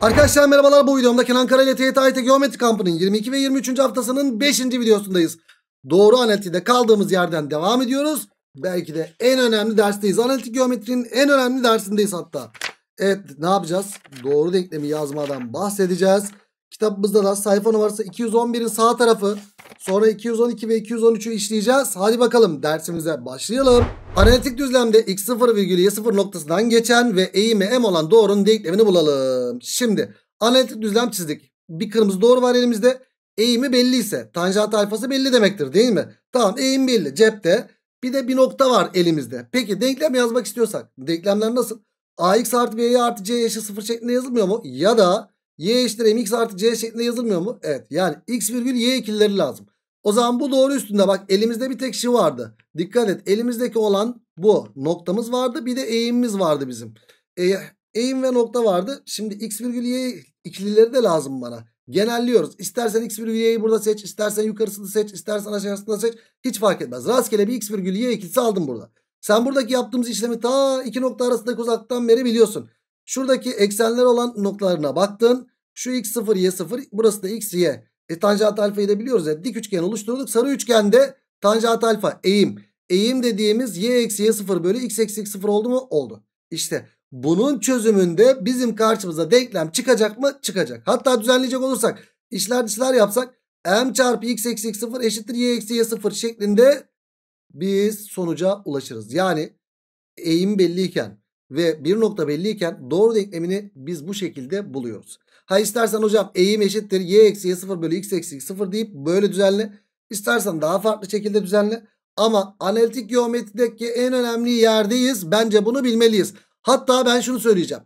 Arkadaşlar merhabalar bu videomda Kenan Kara ile TYT Geometri Kampı'nın 22 ve 23. haftasının 5. videosundayız. Doğru analitide kaldığımız yerden devam ediyoruz. Belki de en önemli dersteyiz. Analitik geometrinin en önemli dersindeyiz hatta. Evet ne yapacağız? Doğru denklemi yazmadan bahsedeceğiz. Kitabımızda da sayfa numarası 211'in sağ tarafı. Sonra 212 ve 213'ü işleyeceğiz. Hadi bakalım dersimize başlayalım. Analitik düzlemde x0 virgül y0 noktasından geçen ve eğimi m olan doğrunun denklemini bulalım. Şimdi analitik düzlem çizdik. Bir kırmızı doğru var elimizde. Eğimi belli ise tanjant alfası belli demektir değil mi? Tamam eğim belli cepte. Bir de bir nokta var elimizde. Peki denklem yazmak istiyorsak denklemler nasıl? ax artı by artı c eşit 0 şeklinde yazılmıyor mu? Ya da y eşittir mx artı c şeklinde yazılmıyor mu? Evet yani x virgül y ikilileri lazım. O zaman bu doğru üstünde bak elimizde bir tek şey vardı. Dikkat et elimizdeki olan bu noktamız vardı bir de eğimimiz vardı bizim. E, eğim ve nokta vardı. Şimdi x virgül y ikilileri de lazım bana. Genelliyoruz. İstersen x virgül y'yi burada seç. istersen yukarısını seç. istersen aşağısını seç. Hiç fark etmez. Rastgele bir x virgül y ikilisi aldım burada. Sen buradaki yaptığımız işlemi ta iki nokta arasındaki uzaktan beri biliyorsun. Şuradaki eksenler olan noktalarına baktın. Şu x0 y0 burası da x y. E tanjant alfayı da biliyoruz ya. Dik üçgen oluşturduk. Sarı üçgende tanjant alfa eğim. Eğim dediğimiz y eksi y0 bölü x eksi x0 oldu mu? Oldu. İşte bunun çözümünde bizim karşımıza denklem çıkacak mı? Çıkacak. Hatta düzenleyecek olursak işler dışlar yapsak m çarpı x eksi x0 eşittir y eksi y0 şeklinde biz sonuca ulaşırız. Yani eğim belliyken ve bir nokta belliyken doğru denklemini biz bu şekilde buluyoruz. Ha istersen hocam eğim eşittir y eksi y sıfır bölü x eksi sıfır deyip böyle düzenle. İstersen daha farklı şekilde düzenle. Ama analitik geometrideki en önemli yerdeyiz. Bence bunu bilmeliyiz. Hatta ben şunu söyleyeceğim.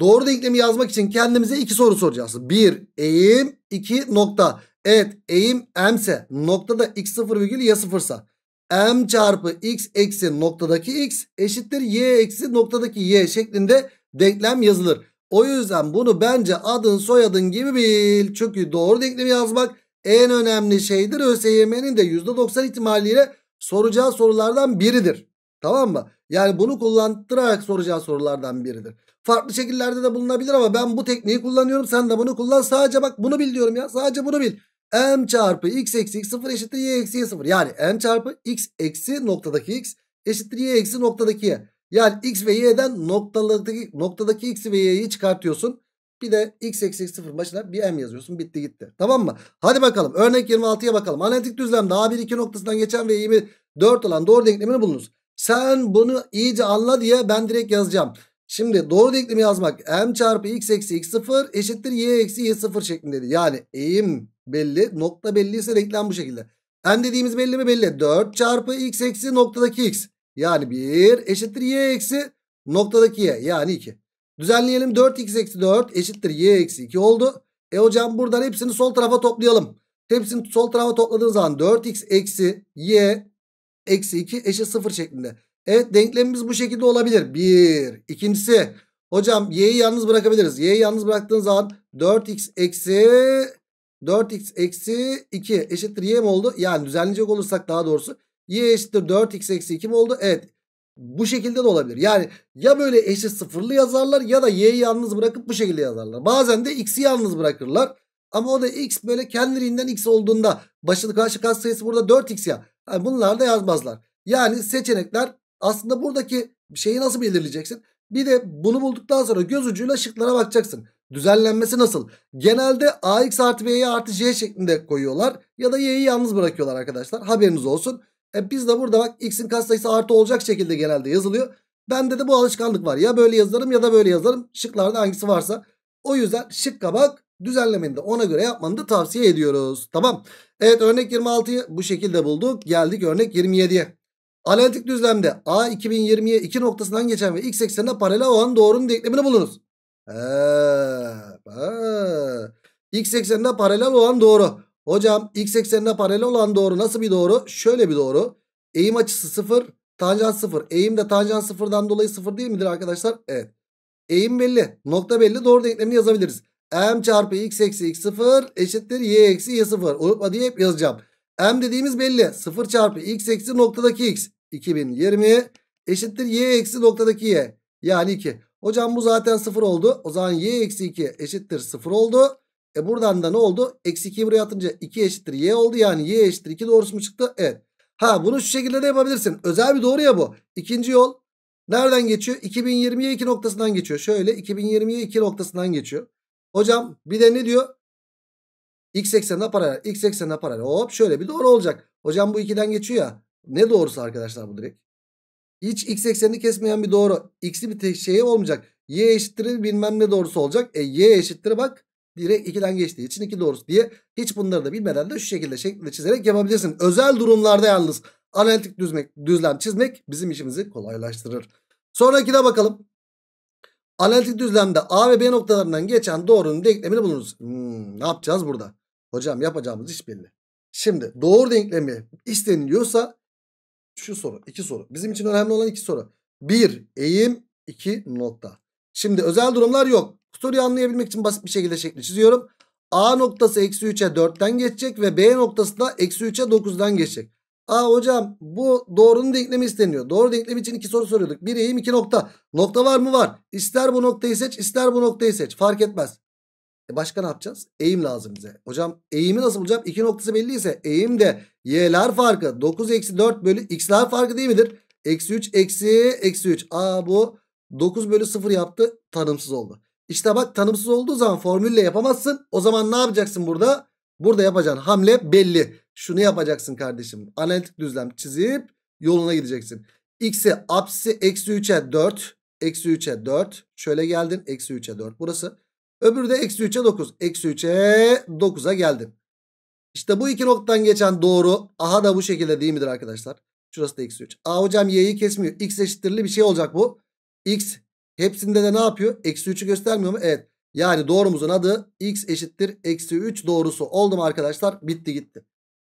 Doğru denklemi yazmak için kendimize iki soru soracağız. Bir eğim iki nokta. Evet eğim m ise noktada x sıfır virgül y sıfırsa m çarpı x eksi noktadaki x eşittir y eksi noktadaki y şeklinde denklem yazılır. O yüzden bunu bence adın soyadın gibi bil. Çünkü doğru denklemi yazmak en önemli şeydir. ÖSYM'nin de %90 ihtimaliyle soracağı sorulardan biridir. Tamam mı? Yani bunu kullandırarak soracağı sorulardan biridir. Farklı şekillerde de bulunabilir ama ben bu tekniği kullanıyorum. Sen de bunu kullan. Sadece bak bunu bil diyorum ya. Sadece bunu bil m çarpı x eksi x sıfır eşittir y eksi y sıfır. Yani m çarpı x eksi noktadaki x eşittir y eksi noktadaki y. Yani x ve y'den noktadaki, noktadaki x ve y'yi çıkartıyorsun. Bir de x eksi x sıfır başına bir m yazıyorsun. Bitti gitti. Tamam mı? Hadi bakalım. Örnek 26'ya bakalım. Analitik düzlemde A1 2 noktasından geçen ve 24 olan doğru denklemini bulunuz. Sen bunu iyice anla diye ben direkt yazacağım. Şimdi doğru denklemi yazmak m çarpı x eksi x sıfır eşittir y eksi y sıfır şeklindeydi. Yani eğim belli. Nokta belliyse denklem bu şekilde. N dediğimiz belli mi? Belli. 4 çarpı x eksi noktadaki x. Yani 1 eşittir y eksi noktadaki y. Yani 2. Düzenleyelim 4x eksi 4 eşittir y eksi 2 oldu. E hocam buradan hepsini sol tarafa toplayalım. Hepsini sol tarafa topladığınız zaman 4x eksi y eksi 2 eşit 0 şeklinde. Evet denklemimiz bu şekilde olabilir. Bir. İkincisi hocam y'yi yalnız bırakabiliriz. Y'yi yalnız bıraktığın zaman 4x eksi 4x eksi 2 eşittir y mi oldu? Yani düzenleyecek olursak daha doğrusu y eşittir 4x eksi 2 mi oldu? Evet. Bu şekilde de olabilir. Yani ya böyle eşit sıfırlı yazarlar ya da y'yi yalnız bırakıp bu şekilde yazarlar. Bazen de x'i yalnız bırakırlar. Ama o da x böyle kendiliğinden x olduğunda başını karşı kat sayısı burada 4x ya. Yani bunlar da yazmazlar. Yani seçenekler aslında buradaki şeyi nasıl belirleyeceksin? Bir de bunu bulduktan sonra göz ucuyla şıklara bakacaksın. Düzenlenmesi nasıl? Genelde ax artı b'yi artı c şeklinde koyuyorlar. Ya da y'yi yalnız bırakıyorlar arkadaşlar. Haberiniz olsun. E biz de burada bak x'in katsayısı artı olacak şekilde genelde yazılıyor. Bende de bu alışkanlık var. Ya böyle yazarım ya da böyle yazarım. Şıklarda hangisi varsa. O yüzden şıkka bak düzenlemeni de ona göre yapmanı da tavsiye ediyoruz. Tamam. Evet örnek 26'yı bu şekilde bulduk. Geldik örnek 27'ye. Analitik düzlemde A 2020'ye 2 noktasından geçen ve x eksenine paralel olan doğrunun denklemini bulunuz. X eksenine paralel olan doğru. Hocam x eksenine paralel olan doğru nasıl bir doğru? Şöyle bir doğru. Eğim açısı 0, tanjant 0. Eğim de tanjant 0'dan dolayı 0 değil midir arkadaşlar? Evet. Eğim belli, nokta belli. Doğru denklemini yazabiliriz. M çarpı x eksi x 0 eşittir y eksi y 0. Unutma diye hep yazacağım. M dediğimiz belli. 0 çarpı x eksi noktadaki x. 2020 eşittir y eksi noktadaki y. Yani 2. Hocam bu zaten 0 oldu. O zaman y eksi 2 eşittir 0 oldu. E buradan da ne oldu? Eksi 2'yi buraya atınca 2 eşittir y oldu. Yani y eşittir 2 doğrusu mu çıktı? Evet. Ha bunu şu şekilde de yapabilirsin. Özel bir doğru ya bu. İkinci yol nereden geçiyor? 2020'ye 2 noktasından geçiyor. Şöyle 2020'ye 2 noktasından geçiyor. Hocam bir de ne diyor? X eksenine paralel. X eksenine paralel. Hop şöyle bir doğru olacak. Hocam bu 2'den geçiyor ya. Ne doğrusu arkadaşlar bu direkt? Hiç x eksenini kesmeyen bir doğru. X'li bir şey olmayacak. Y eşittir bilmem ne doğrusu olacak. E y eşittir bak. Direkt 2'den geçtiği için 2 doğrusu diye. Hiç bunları da bilmeden de şu şekilde şeklinde çizerek yapabilirsin. Özel durumlarda yalnız analitik düzmek, düzlem çizmek bizim işimizi kolaylaştırır. Sonrakine bakalım. Analitik düzlemde A ve B noktalarından geçen doğrunun denklemini bulunuz. Hmm, ne yapacağız burada? Hocam yapacağımız iş belli. Şimdi doğru denklemi isteniliyorsa şu soru. iki soru. Bizim için önemli olan iki soru. Bir eğim. iki nokta. Şimdi özel durumlar yok. Soruyu anlayabilmek için basit bir şekilde şekli çiziyorum. A noktası eksi 3'e 4'ten geçecek ve B noktası da eksi 3'e 9'dan geçecek. Aa hocam bu doğrunun denklemi isteniyor. Doğru denklem için iki soru soruyorduk. Bir eğim iki nokta. Nokta var mı? Var. İster bu noktayı seç ister bu noktayı seç. Fark etmez. E başka ne yapacağız? Eğim lazım bize. Hocam eğimi nasıl bulacağım? İki noktası belliyse eğim de y'ler farkı 9 eksi 4 bölü x'ler farkı değil midir? Eksi 3 eksi eksi 3. Aa bu 9 bölü 0 yaptı tanımsız oldu. İşte bak tanımsız olduğu zaman formülle yapamazsın. O zaman ne yapacaksın burada? Burada yapacağın hamle belli. Şunu yapacaksın kardeşim. Analitik düzlem çizip yoluna gideceksin. X'e apsi eksi 3'e 4. Eksi 3'e 4. Şöyle geldin. Eksi 3'e 4 burası. Öbürü de eksi 3'e 9. Eksi 3'e 9'a geldim. İşte bu iki noktadan geçen doğru aha da bu şekilde değil midir arkadaşlar? Şurası da eksi 3. Aa hocam y'yi kesmiyor. X eşittirli bir şey olacak bu. X hepsinde de ne yapıyor? Eksi 3'ü göstermiyor mu? Evet. Yani doğrumuzun adı x eşittir eksi 3 doğrusu. Oldu mu arkadaşlar? Bitti gitti.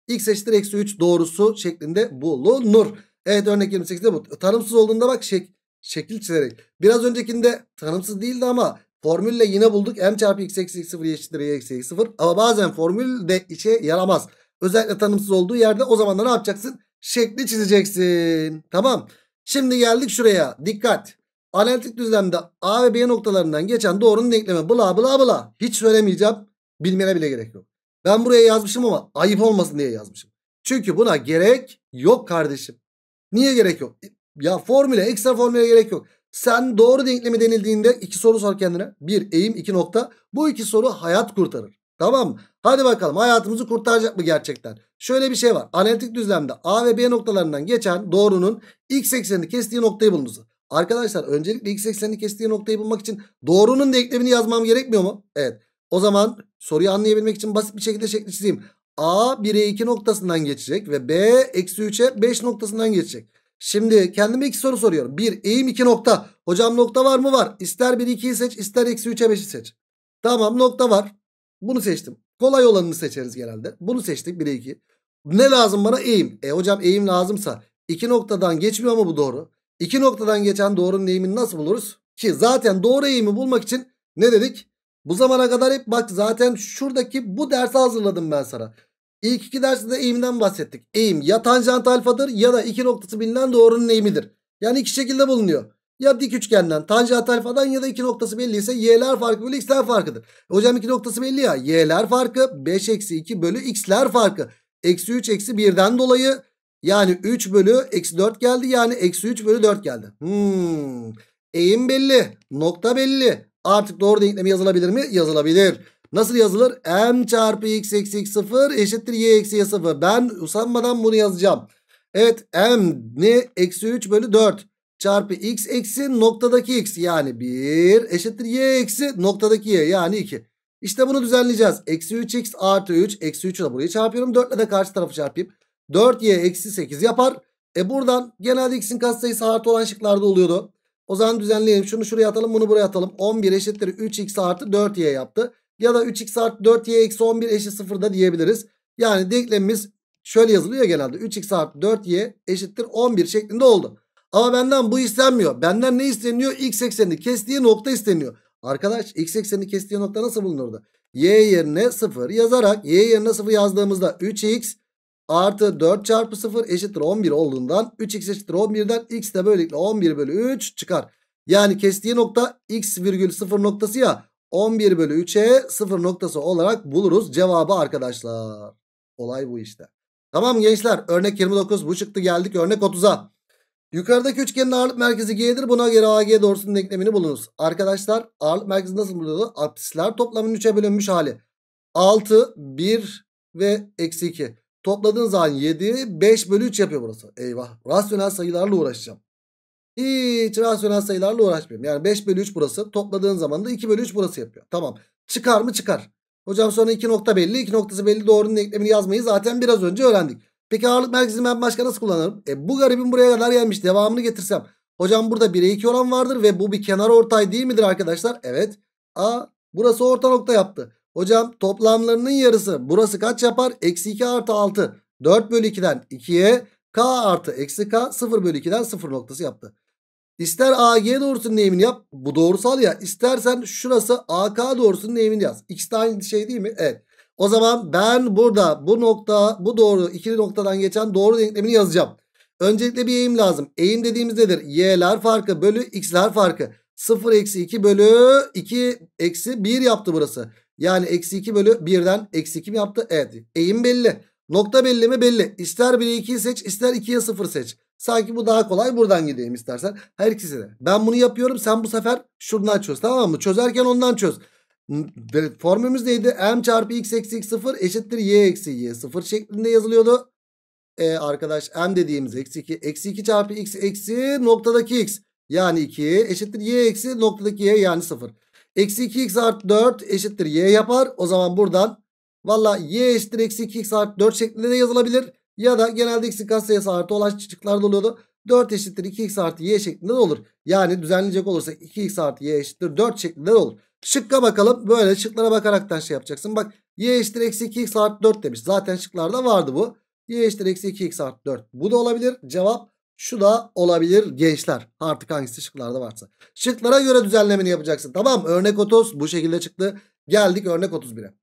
x eşittir eksi 3 doğrusu şeklinde bulunur. Evet örnek 28'de bu. Tanımsız olduğunda bak şek şekil çizerek. Biraz öncekinde tanımsız değildi ama Formülle yine bulduk. M çarpı x eksi x0 eşittir y eksi x0. Ama bazen formül de işe yaramaz. Özellikle tanımsız olduğu yerde o zaman da ne yapacaksın? Şekli çizeceksin. Tamam. Şimdi geldik şuraya. Dikkat. Analitik düzlemde A ve B noktalarından geçen doğrunun denklemi bla bla bla. Hiç söylemeyeceğim. Bilmene bile gerek yok. Ben buraya yazmışım ama ayıp olmasın diye yazmışım. Çünkü buna gerek yok kardeşim. Niye gerek yok? Ya formüle ekstra formüle gerek yok. Sen doğru denklemi denildiğinde iki soru sor kendine. Bir eğim iki nokta. Bu iki soru hayat kurtarır. Tamam mı? Hadi bakalım hayatımızı kurtaracak mı gerçekten? Şöyle bir şey var. Analitik düzlemde A ve B noktalarından geçen doğrunun x eksenini kestiği noktayı bulunuz. Arkadaşlar öncelikle x eksenini kestiği noktayı bulmak için doğrunun denklemini yazmam gerekmiyor mu? Evet. O zaman soruyu anlayabilmek için basit bir şekilde şekli çizeyim. A 1'e 2 noktasından geçecek ve B eksi 3'e 5 noktasından geçecek. Şimdi kendime iki soru soruyorum. Bir eğim iki nokta. Hocam nokta var mı? Var. İster bir ikiyi seç ister eksi üç'e beşi seç. Tamam nokta var. Bunu seçtim. Kolay olanını seçeriz genelde. Bunu seçtik bir iki. Ne lazım bana? Eğim. E hocam eğim lazımsa iki noktadan geçmiyor mu bu doğru. İki noktadan geçen doğrunun eğimini nasıl buluruz? Ki zaten doğru eğimi bulmak için ne dedik? Bu zamana kadar hep bak zaten şuradaki bu dersi hazırladım ben sana. İlk iki derste eğimden bahsettik. Eğim ya tanjant alfadır ya da iki noktası bilinen doğrunun eğimidir. Yani iki şekilde bulunuyor. Ya dik üçgenden tanjant alfadan ya da iki noktası belliyse y'ler farkı bölü x'ler farkıdır. Hocam iki noktası belli ya. Y'ler farkı 5 eksi 2 bölü x'ler farkı. Eksi 3 eksi 1'den dolayı yani 3 bölü eksi 4 geldi. Yani eksi 3 bölü 4 geldi. Hmm. Eğim belli. Nokta belli. Artık doğru denklemi yazılabilir mi? Yazılabilir. Nasıl yazılır? M çarpı x eksi sıfır eşittir y eksi sıfır. Ben usanmadan bunu yazacağım. Evet m ne? Eksi 3 bölü 4 çarpı x eksi noktadaki x yani 1 eşittir y eksi noktadaki y yani 2. İşte bunu düzenleyeceğiz. Eksi 3x artı 3 eksi 3'ü de buraya çarpıyorum. 4 ile de karşı tarafı çarpayım. 4y eksi 8 yapar. E buradan genelde x'in katsayısı artı olan şıklarda oluyordu. O zaman düzenleyelim. Şunu şuraya atalım bunu buraya atalım. 11 eşittir 3x artı 4y yaptı ya da 3x artı 4y eksi 11 eşit 0 da diyebiliriz. Yani denklemimiz şöyle yazılıyor genelde 3x artı 4y eşittir 11 şeklinde oldu. Ama benden bu istenmiyor. Benden ne isteniyor? X eksenini kestiği nokta isteniyor. Arkadaş x eksenini kestiği nokta nasıl bulunurdu? Y yerine 0 yazarak y yerine 0 yazdığımızda 3x artı 4 çarpı 0 eşittir 11 olduğundan 3x eşittir 11'den x de böylelikle 11 bölü 3 çıkar. Yani kestiği nokta x virgül 0 noktası ya 11 bölü 3'e 0 noktası olarak buluruz cevabı arkadaşlar. Olay bu işte. Tamam gençler örnek 29 bu çıktı geldik örnek 30'a. Yukarıdaki üçgenin ağırlık merkezi G'dir. Buna göre AG doğrusunun denklemini bulunuz. Arkadaşlar ağırlık merkezi nasıl buluyordu? Apsisler toplamının 3'e bölünmüş hali. 6, 1 ve eksi 2. Topladığın zaman 7, 5 bölü 3 yapıyor burası. Eyvah. Rasyonel sayılarla uğraşacağım. Hiç rasyonel sayılarla uğraşmayayım. Yani 5 bölü 3 burası. Topladığın zaman da 2 bölü 3 burası yapıyor. Tamam. Çıkar mı? Çıkar. Hocam sonra 2 nokta belli. 2 noktası belli doğrunun eklemini yazmayı zaten biraz önce öğrendik. Peki ağırlık merkezini ben başka nasıl kullanırım? E bu garibin buraya kadar gelmiş. Devamını getirsem. Hocam burada 1'e 2 oran vardır ve bu bir kenar ortay değil midir arkadaşlar? Evet. A burası orta nokta yaptı. Hocam toplamlarının yarısı burası kaç yapar? Eksi 2 artı 6. 4 bölü 2'den 2'ye k artı eksi k 0 bölü 2'den 0 noktası yaptı. İster AG doğrusunun eğimini yap. Bu doğrusal ya. İstersen şurası AK doğrusunun eğimini yaz. İkisi de aynı şey değil mi? Evet. O zaman ben burada bu nokta bu doğru ikili noktadan geçen doğru denklemini yazacağım. Öncelikle bir eğim lazım. Eğim dediğimiz nedir? Y'ler farkı bölü x'ler farkı. 0 eksi 2 bölü 2 eksi 1 yaptı burası. Yani eksi 2 bölü 1'den eksi 2 mi yaptı? Evet. Eğim belli. Nokta belli mi? Belli. İster 1'e 2'yi seç ister 2'ye 0 seç. Sanki bu daha kolay buradan gideyim istersen. Her ikisi de. Ben bunu yapıyorum sen bu sefer şuradan çöz tamam mı? Çözerken ondan çöz. Formülümüz neydi? M çarpı x eksi x sıfır eşittir y eksi y sıfır şeklinde yazılıyordu. ee, arkadaş m dediğimiz eksi 2. Eksi 2 çarpı x eksi noktadaki x. Yani 2 eşittir y eksi noktadaki y yani 0. Eksi 2x artı 4 eşittir y yapar. O zaman buradan valla y eşittir eksi 2x artı 4 şeklinde de yazılabilir. Ya da genelde x'in katsayısı artı olan şıklarda oluyordu. 4 eşittir 2x artı y şeklinde de olur. Yani düzenleyecek olursa 2x artı y eşittir 4 şeklinde de olur. Şıkka bakalım. Böyle şıklara bakaraktan şey yapacaksın. Bak y eşittir eksi 2x artı 4 demiş. Zaten şıklarda vardı bu. y eşittir eksi 2x artı 4. Bu da olabilir. Cevap şu da olabilir gençler. Artık hangisi şıklarda varsa. Şıklara göre düzenlemeni yapacaksın. Tamam örnek 30 bu şekilde çıktı. Geldik örnek 31'e.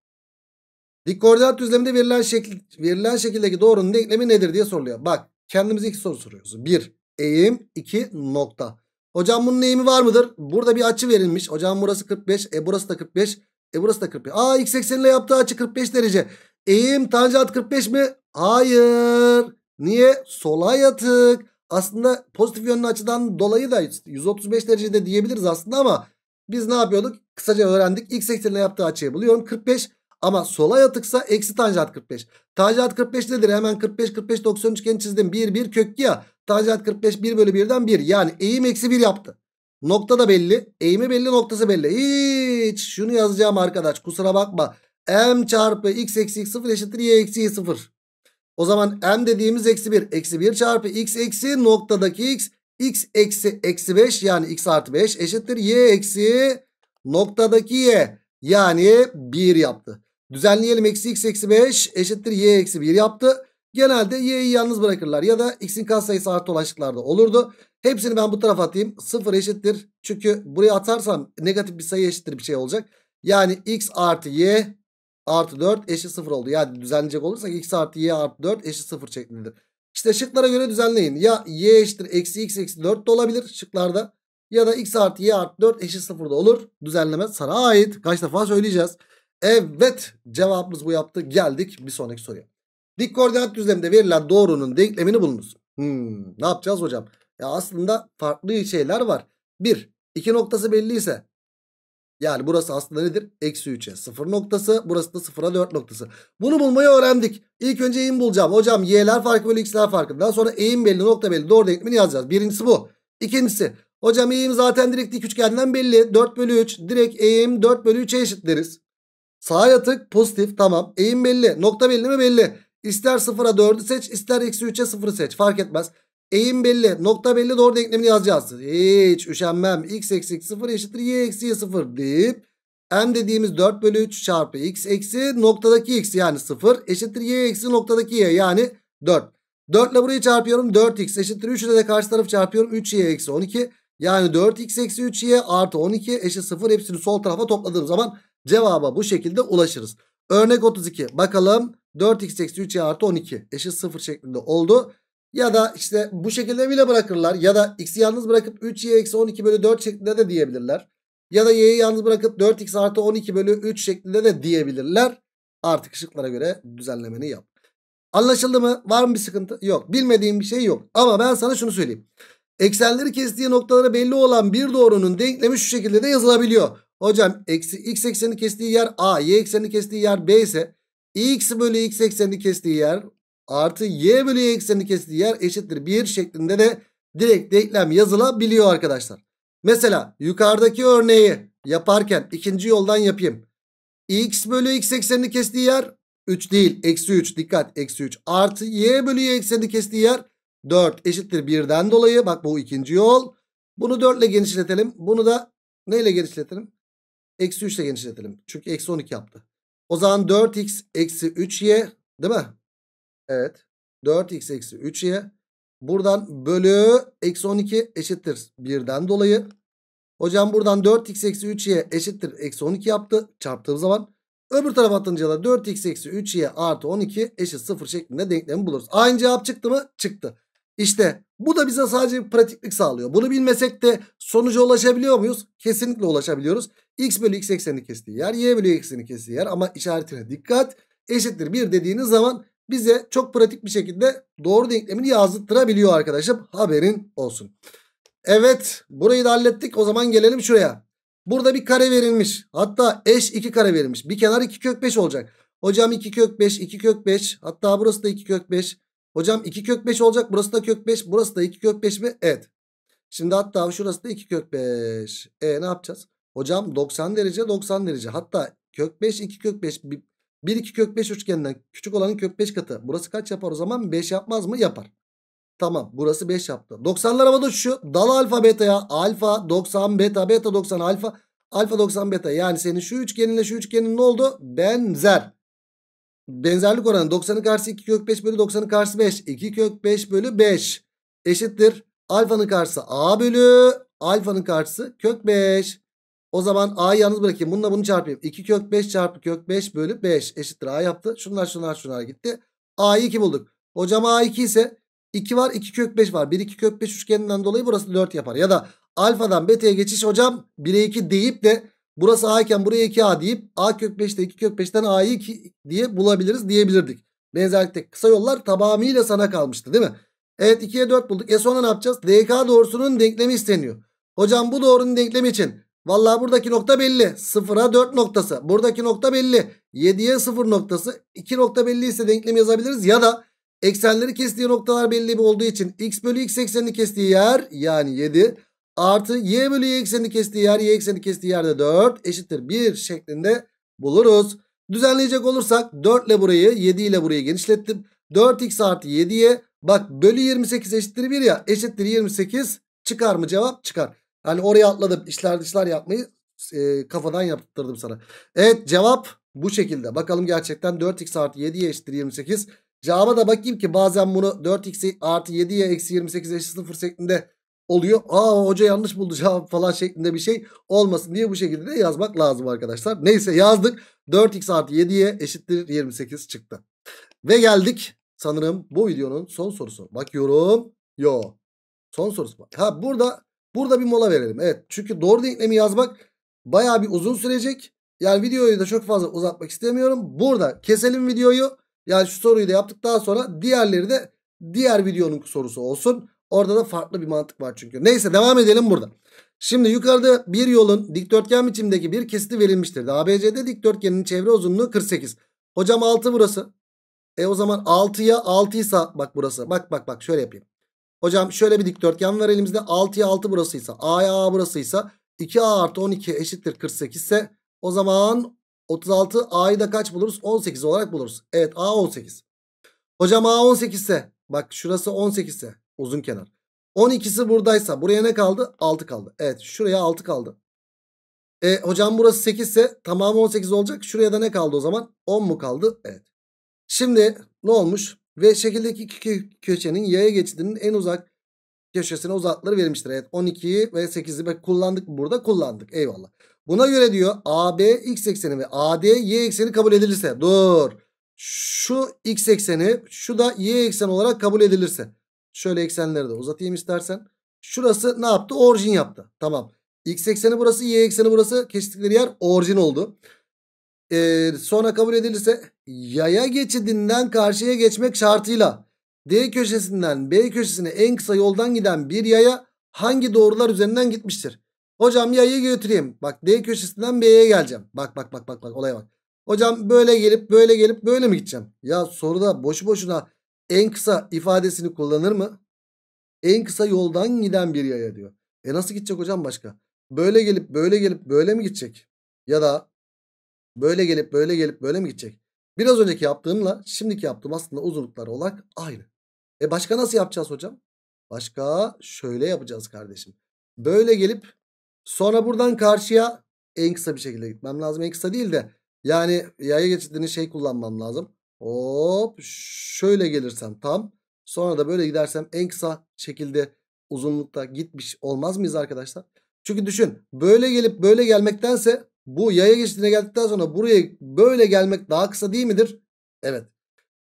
Dik koordinat düzleminde verilen, şekil, verilen şekildeki doğrunun denklemi nedir diye soruluyor. Bak kendimize iki soru soruyoruz. Bir eğim iki nokta. Hocam bunun eğimi var mıdır? Burada bir açı verilmiş. Hocam burası 45. E burası da 45. E burası da 45. Aa x ekseniyle yaptığı açı 45 derece. Eğim tanjant 45 mi? Hayır. Niye? Sola yatık. Aslında pozitif yönlü açıdan dolayı da 135 derecede diyebiliriz aslında ama biz ne yapıyorduk? Kısaca öğrendik. X ekseniyle yaptığı açıyı buluyorum. 45. Ama sola yatıksa eksi tanjant 45. Tanjant 45 nedir? Hemen 45 45 90 üçgeni çizdim. 1 1 kök ya. Tanjant 45 1 bölü 1'den 1. Yani eğim eksi 1 yaptı. Nokta da belli. Eğimi belli noktası belli. Hiç şunu yazacağım arkadaş kusura bakma. M çarpı x eksi x 0 eşittir y eksi y 0. O zaman m dediğimiz eksi 1. Eksi 1 çarpı x eksi noktadaki x. x eksi eksi 5 yani x artı 5 eşittir y eksi noktadaki y. Yani 1 yaptı. Düzenleyelim. Eksi x eksi 5 eşittir y eksi 1 yaptı. Genelde y'yi yalnız bırakırlar. Ya da x'in katsayısı artı olan olurdu. Hepsini ben bu tarafa atayım. 0 eşittir. Çünkü buraya atarsam negatif bir sayı eşittir bir şey olacak. Yani x artı y artı 4 eşit 0 oldu. Yani düzenleyecek olursak x artı y artı 4 eşit 0 şeklindedir. İşte şıklara göre düzenleyin. Ya y eşittir eksi x eksi 4 de olabilir şıklarda. Ya da x artı y artı 4 eşit 0 da olur. Düzenleme sana ait. Kaç defa söyleyeceğiz. Evet cevabımız bu yaptı. Geldik bir sonraki soruya. Dik koordinat düzleminde verilen doğrunun denklemini bulunuz. Hmm, ne yapacağız hocam? Ya aslında farklı şeyler var. Bir, iki noktası belliyse yani burası aslında nedir? Eksi 3'e Sıfır noktası. Burası da sıfır'a 4 noktası. Bunu bulmayı öğrendik. İlk önce eğim bulacağım. Hocam y'ler farkı bölü x'ler farkı. Daha sonra eğim belli, nokta belli. Doğru denklemini yazacağız. Birincisi bu. İkincisi. Hocam eğim zaten direkt dik üçgenden belli. 4 bölü 3. Direkt eğim 4 bölü 3'e eşit deriz. Sağa yatık, pozitif tamam. Eğim belli. Nokta belli mi belli. İster sıfıra 4'ü seç ister eksi 3'e 0'ı seç fark etmez. Eğim belli nokta belli doğru denklemini yazacağız. Hiç üşenmem x eksi x 0 eşittir y eksi y 0 deyip m dediğimiz 4 bölü 3 çarpı x eksi noktadaki x yani 0 eşittir y eksi noktadaki y yani 4. 4 ile burayı çarpıyorum 4x eşittir 3 ile de karşı tarafı çarpıyorum 3y eksi 12 yani 4x eksi 3y artı 12 eşit 0 hepsini sol tarafa topladığım zaman Cevaba bu şekilde ulaşırız. Örnek 32 bakalım 4x eksi 3y artı 12 eşit 0 şeklinde oldu. Ya da işte bu şekilde bile bırakırlar. Ya da x'i yalnız bırakıp 3y eksi 12 bölü 4 şeklinde de diyebilirler. Ya da y'yi yalnız bırakıp 4x artı 12 bölü 3 şeklinde de diyebilirler. Artık şıklara göre düzenlemeni yap. Anlaşıldı mı? Var mı bir sıkıntı? Yok. Bilmediğim bir şey yok. Ama ben sana şunu söyleyeyim. Eksenleri kestiği noktaları belli olan bir doğrunun denklemi şu şekilde de yazılabiliyor. Hocam eksi x ekseni kestiği yer a, y ekseni kestiği yer b ise x bölü x ekseni kestiği yer artı y bölü y ekseni kestiği yer eşittir 1 şeklinde de direkt denklem yazılabiliyor arkadaşlar. Mesela yukarıdaki örneği yaparken ikinci yoldan yapayım. x bölü x ekseni kestiği yer 3 değil eksi 3 dikkat eksi 3 artı y bölü y ekseni kestiği yer 4 eşittir 1'den dolayı bak bu ikinci yol. Bunu 4 ile genişletelim bunu da neyle genişletelim? Eksi 3 ile genişletelim. Çünkü eksi 12 yaptı. O zaman 4x eksi 3y değil mi? Evet. 4x eksi 3y. Buradan bölü eksi 12 eşittir 1'den dolayı. Hocam buradan 4x eksi 3y eşittir eksi 12 yaptı. Çarptığım zaman öbür tarafa atınca da 4x eksi 3y artı 12 eşit 0 şeklinde denklemi buluruz. Aynı cevap çıktı mı? Çıktı. İşte bu da bize sadece bir pratiklik sağlıyor. Bunu bilmesek de sonuca ulaşabiliyor muyuz? Kesinlikle ulaşabiliyoruz. X bölü x eksenini kestiği yer y bölü x'ini ekseni kestiği yer ama işaretine dikkat eşittir 1 dediğiniz zaman bize çok pratik bir şekilde doğru denklemini yazdırtırabiliyor arkadaşım. Haberin olsun. Evet burayı da hallettik o zaman gelelim şuraya. Burada bir kare verilmiş. Hatta eş 2 kare verilmiş. Bir kenar 2 kök 5 olacak. Hocam 2 kök 5 2 kök 5 hatta burası da 2 kök 5. Hocam 2 kök 5 olacak. Burası da kök 5. Burası da 2 kök 5 mi? Evet. Şimdi hatta şurası da 2 kök 5. E ne yapacağız? Hocam 90 derece 90 derece. Hatta kök 5 2 kök 5. 1 2 kök 5 üçgeninden küçük olanın kök 5 katı. Burası kaç yapar o zaman? 5 yapmaz mı? Yapar. Tamam burası 5 yaptı. 90'lar havada şu. Dal alfa beta ya Alfa 90 beta beta 90 alfa. Alfa 90 beta. Yani senin şu üçgeninle şu üçgenin ne oldu? Benzer benzerlik oranı 90'ın karşısı 2 kök 5 bölü 90'ın karşısı 5. 2 kök 5 bölü 5 eşittir. Alfanın karşısı a bölü alfanın karşısı kök 5. O zaman a'yı yalnız bırakayım. Bununla bunu çarpayım. 2 kök 5 çarpı kök 5 bölü 5 eşittir a yaptı. Şunlar şunlar şunlar gitti. a'yı 2 bulduk. Hocam a 2 ise 2 var 2 kök 5 var. 1 2 kök 5 üçgeninden dolayı burası 4 yapar. Ya da alfadan beta'ya geçiş hocam 1'e 2 deyip de Burası A iken buraya 2A deyip A kök 5'te 2 kök 5'ten A'yı 2 diye bulabiliriz diyebilirdik. Benzerlikte kısa yollar tamamıyla sana kalmıştı değil mi? Evet 2'ye 4 bulduk. E sonra ne yapacağız? DK doğrusunun denklemi isteniyor. Hocam bu doğrunun denklemi için vallahi buradaki nokta belli. 0'a 4 noktası. Buradaki nokta belli. 7'ye 0 noktası. 2 nokta belli ise denklem yazabiliriz. Ya da eksenleri kestiği noktalar belli olduğu için x bölü x eksenini kestiği yer yani 7 artı y bölü y ekseni kestiği yer y ekseni kestiği yerde 4 eşittir 1 şeklinde buluruz. Düzenleyecek olursak 4 ile burayı 7 ile burayı genişlettim. 4x artı 7'ye bak bölü 28 eşittir 1 ya eşittir 28 çıkar mı cevap çıkar. Hani oraya atladım işler dışlar yapmayı e, kafadan yaptırdım sana. Evet cevap bu şekilde. Bakalım gerçekten 4x artı 7'ye eşittir 28. Cevaba da bakayım ki bazen bunu 4x artı 7'ye eksi 28 eşittir 0 şeklinde oluyor. Aa hoca yanlış buldu cevap falan şeklinde bir şey olmasın diye bu şekilde de yazmak lazım arkadaşlar. Neyse yazdık. 4x artı 7'ye eşittir 28 çıktı. Ve geldik sanırım bu videonun son sorusu. Bakıyorum. Yo. Son sorusu. Ha burada burada bir mola verelim. Evet. Çünkü doğru denklemi yazmak baya bir uzun sürecek. Yani videoyu da çok fazla uzatmak istemiyorum. Burada keselim videoyu. Yani şu soruyu da yaptıktan sonra diğerleri de diğer videonun sorusu olsun. Orada da farklı bir mantık var çünkü. Neyse devam edelim burada. Şimdi yukarıda bir yolun dikdörtgen biçimdeki bir kesiti verilmiştir. ABC'de dikdörtgenin çevre uzunluğu 48. Hocam 6 burası. E o zaman 6'ya 6 ise bak burası. Bak bak bak şöyle yapayım. Hocam şöyle bir dikdörtgen var elimizde. 6'ya 6 burasıysa A'ya A burasıysa 2A artı 12 eşittir 48 ise o zaman 36 A'yı da kaç buluruz? 18 olarak buluruz. Evet A 18. Hocam A 18 ise bak şurası 18 ise Uzun kenar. 12'si buradaysa buraya ne kaldı? 6 kaldı. Evet şuraya 6 kaldı. E, hocam burası 8 ise tamamı 18 olacak. Şuraya da ne kaldı o zaman? 10 mu kaldı? Evet. Şimdi ne olmuş? V şekildeki iki köşenin yaya geçidinin en uzak köşesine uzaklıkları verilmiştir. Evet 12'yi ve 8'i kullandık burada kullandık. Eyvallah. Buna göre diyor AB x ekseni ve AD y ekseni kabul edilirse. Dur. Şu x ekseni şu da y ekseni olarak kabul edilirse. Şöyle eksenleri de uzatayım istersen. Şurası ne yaptı? Orijin yaptı. Tamam. X ekseni burası, Y ekseni burası. Kestikleri yer orijin oldu. Ee, sonra kabul edilirse yaya geçidinden karşıya geçmek şartıyla D köşesinden B köşesine en kısa yoldan giden bir yaya hangi doğrular üzerinden gitmiştir? Hocam yayı götüreyim. Bak D köşesinden B'ye geleceğim. Bak bak bak bak bak olaya bak. Hocam böyle gelip böyle gelip böyle mi gideceğim? Ya soruda boşu boşuna en kısa ifadesini kullanır mı? En kısa yoldan giden bir yaya diyor. E nasıl gidecek hocam başka? Böyle gelip böyle gelip böyle mi gidecek? Ya da böyle gelip böyle gelip böyle mi gidecek? Biraz önceki yaptığımla şimdiki yaptığım aslında uzunluklar olarak aynı. E başka nasıl yapacağız hocam? Başka şöyle yapacağız kardeşim. Böyle gelip sonra buradan karşıya en kısa bir şekilde gitmem lazım. En kısa değil de yani yaya geçidini şey kullanmam lazım. Hop şöyle gelirsem tam. Sonra da böyle gidersem en kısa şekilde uzunlukta gitmiş olmaz mıyız arkadaşlar? Çünkü düşün böyle gelip böyle gelmektense bu yaya geçtiğine geldikten sonra buraya böyle gelmek daha kısa değil midir? Evet.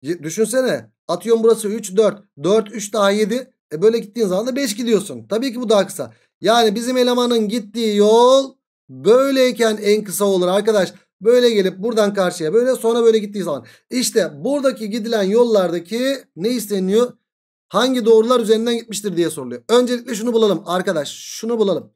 Düşünsene atıyorum burası 3 4 4 3 daha 7 e böyle gittiğin zaman da 5 gidiyorsun. Tabii ki bu daha kısa. Yani bizim elemanın gittiği yol böyleyken en kısa olur arkadaş. Böyle gelip buradan karşıya böyle sonra böyle gittiği zaman. İşte buradaki gidilen yollardaki ne isteniyor? Hangi doğrular üzerinden gitmiştir diye soruluyor. Öncelikle şunu bulalım arkadaş şunu bulalım.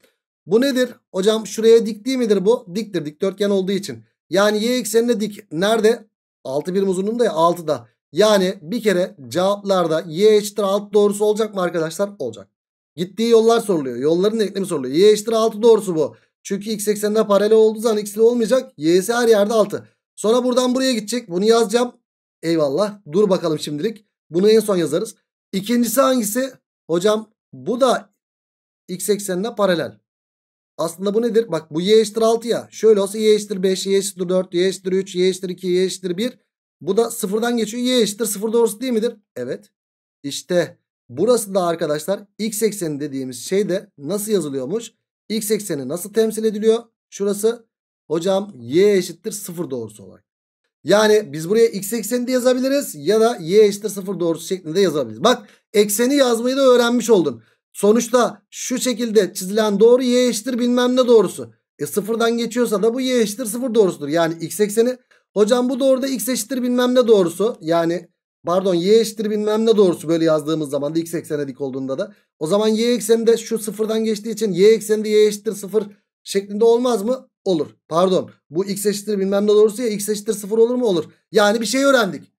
Bu nedir? Hocam şuraya dik değil midir bu? Diktir dikdörtgen olduğu için. Yani y eksenine dik. Nerede? 6 birim uzunluğunda ya 6'da. Yani bir kere cevaplarda y eşittir 6 doğrusu olacak mı arkadaşlar? Olacak. Gittiği yollar soruluyor. Yolların denklemi soruluyor. Y eşittir 6 doğrusu bu. Çünkü x eksenine paralel olduğu zaman x'li olmayacak. y'si her yerde 6. Sonra buradan buraya gidecek. Bunu yazacağım. Eyvallah. Dur bakalım şimdilik. Bunu en son yazarız. İkincisi hangisi? Hocam bu da x eksenine paralel. Aslında bu nedir? Bak bu y eşittir 6 ya. Şöyle olsa y eşittir 5, y eşittir 4, y eşittir 3, y eşittir 2, y eşittir 1. Bu da sıfırdan geçiyor. Y eşittir 0 doğrusu değil midir? Evet. İşte burası da arkadaşlar x ekseni dediğimiz şey de nasıl yazılıyormuş? X ekseni nasıl temsil ediliyor? Şurası hocam y eşittir 0 doğrusu olarak. Yani biz buraya x ekseni de yazabiliriz ya da y eşittir 0 doğrusu şeklinde yazabiliriz. Bak ekseni yazmayı da öğrenmiş oldun. Sonuçta şu şekilde çizilen doğru y eşittir bilmem ne doğrusu. E sıfırdan geçiyorsa da bu y eşittir 0 doğrusudur. Yani x ekseni hocam bu doğruda x eşittir bilmem ne doğrusu. Yani Pardon y eşittir bilmem ne doğrusu böyle yazdığımız zaman da x eksene dik olduğunda da. O zaman y ekseni şu sıfırdan geçtiği için y ekseni y eşittir sıfır şeklinde olmaz mı? Olur. Pardon bu x eşittir bilmem ne doğrusu ya x eşittir sıfır olur mu? Olur. Yani bir şey öğrendik.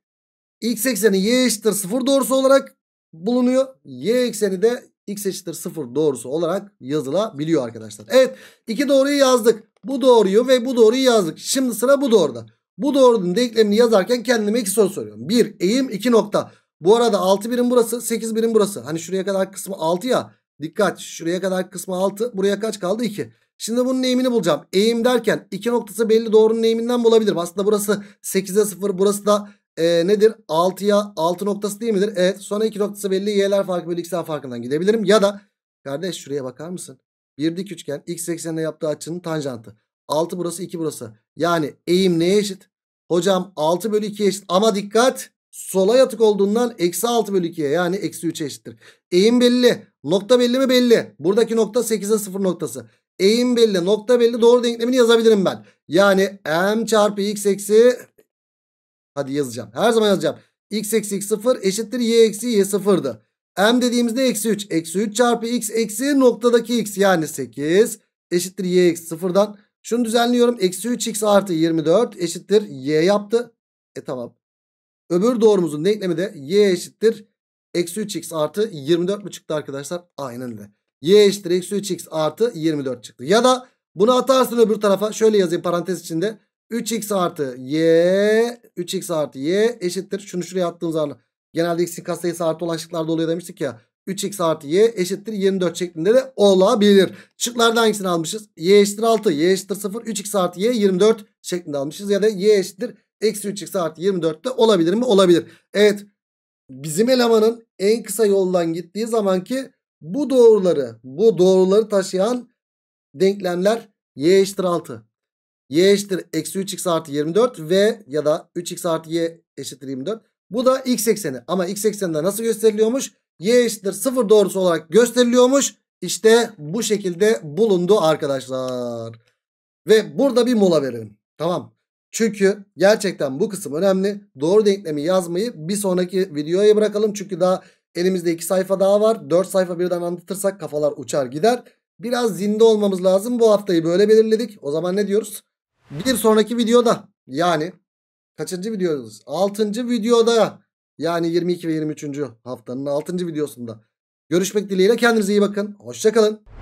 x ekseni y eşittir sıfır doğrusu olarak bulunuyor. Y ekseni de x eşittir sıfır doğrusu olarak yazılabiliyor arkadaşlar. Evet iki doğruyu yazdık. Bu doğruyu ve bu doğruyu yazdık. Şimdi sıra bu doğruda. Bu doğrunun denklemini yazarken kendime iki soru soruyorum. 1 eğim 2 nokta. Bu arada 6 birim burası 8 birim burası. Hani şuraya kadar kısmı 6 ya. Dikkat şuraya kadar kısmı 6 buraya kaç kaldı 2. Şimdi bunun eğimini bulacağım. Eğim derken iki noktası belli doğrunun eğiminden bulabilirim. Aslında burası 8'e 0 burası da e, nedir 6'ya 6 noktası değil midir? Evet sonra iki noktası belli y'ler farkı bölü x'ler farkından gidebilirim. Ya da kardeş şuraya bakar mısın? Bir dik üçgen x eksenine yaptığı açının tanjantı. 6 burası 2 burası. Yani eğim neye eşit? Hocam 6 bölü 2'ye eşit ama dikkat sola yatık olduğundan eksi 6 bölü 2'ye yani eksi 3'e eşittir. Eğim belli. Nokta belli mi? Belli. Buradaki nokta 8'e 0 noktası. Eğim belli. Nokta belli. Doğru denklemini yazabilirim ben. Yani m çarpı x eksi hadi yazacağım. Her zaman yazacağım. x eksi x 0 eşittir y eksi y 0'dı. m dediğimizde eksi 3. Eksi 3 çarpı x eksi noktadaki x yani 8 eşittir y eksi 0'dan. Şunu düzenliyorum. Eksi 3x artı 24 eşittir y yaptı. E tamam. Öbür doğrumuzun denklemi de y eşittir. Eksi 3x artı 24 mu çıktı arkadaşlar? Aynen öyle. y eşittir eksi 3x artı 24 çıktı. Ya da bunu atarsın öbür tarafa. Şöyle yazayım parantez içinde. 3x artı y 3x artı y eşittir. Şunu şuraya attığım zaman genelde x'in katsayısı artı olan şıklarda oluyor demiştik ya. 3x artı y eşittir 24 şeklinde de olabilir. Şıklardan hangisini almışız? y eşittir 6, y eşittir 0, 3x artı y 24 şeklinde almışız. Ya da y eşittir eksi 3x artı 24 de olabilir mi? Olabilir. Evet bizim elemanın en kısa yoldan gittiği zamanki bu doğruları bu doğruları taşıyan denklemler y eşittir 6. y eşittir eksi 3x artı 24 ve ya da 3x artı y eşittir 24. Bu da x ekseni ama x ekseninde nasıl gösteriliyormuş? y eşittir 0 doğrusu olarak gösteriliyormuş. İşte bu şekilde bulundu arkadaşlar. Ve burada bir mola verelim. Tamam. Çünkü gerçekten bu kısım önemli. Doğru denklemi yazmayı bir sonraki videoya bırakalım. Çünkü daha elimizde 2 sayfa daha var. 4 sayfa birden anlatırsak kafalar uçar gider. Biraz zinde olmamız lazım. Bu haftayı böyle belirledik. O zaman ne diyoruz? Bir sonraki videoda yani kaçıncı videodayız? 6. videoda yani 22 ve 23. haftanın 6. videosunda. Görüşmek dileğiyle kendinize iyi bakın. Hoşçakalın.